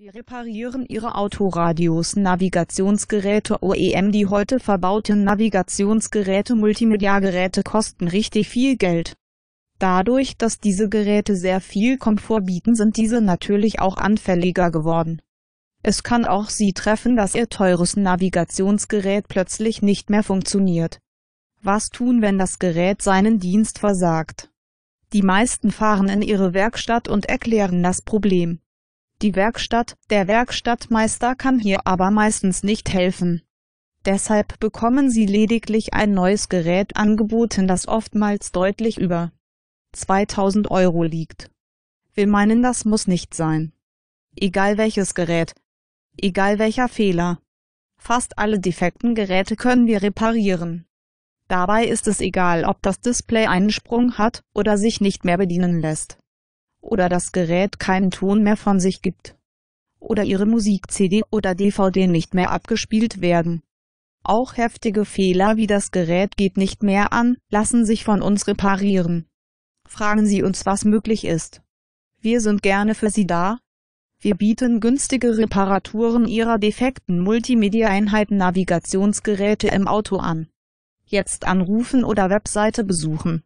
Wir reparieren Ihre Autoradios, Navigationsgeräte OEM. Die heute verbauten Navigationsgeräte, Multimedia-Geräte kosten richtig viel Geld. Dadurch, dass diese Geräte sehr viel Komfort bieten, sind diese natürlich auch anfälliger geworden. Es kann auch Sie treffen, dass Ihr teures Navigationsgerät plötzlich nicht mehr funktioniert. Was tun, wenn das Gerät seinen Dienst versagt? Die meisten fahren in ihre Werkstatt und erklären das Problem. Die Werkstatt, der Werkstattmeister kann hier aber meistens nicht helfen. Deshalb bekommen sie lediglich ein neues Gerät angeboten, das oftmals deutlich über 2000 Euro liegt. Wir meinen, das muss nicht sein. Egal welches Gerät. Egal welcher Fehler. Fast alle defekten Geräte können wir reparieren. Dabei ist es egal, ob das Display einen Sprung hat oder sich nicht mehr bedienen lässt oder das Gerät keinen Ton mehr von sich gibt oder ihre Musik-CD oder DVD nicht mehr abgespielt werden. Auch heftige Fehler wie das Gerät geht nicht mehr an, lassen sich von uns reparieren. Fragen Sie uns, was möglich ist. Wir sind gerne für Sie da. Wir bieten günstige Reparaturen Ihrer defekten Multimedia-Einheiten Navigationsgeräte im Auto an. Jetzt anrufen oder Webseite besuchen.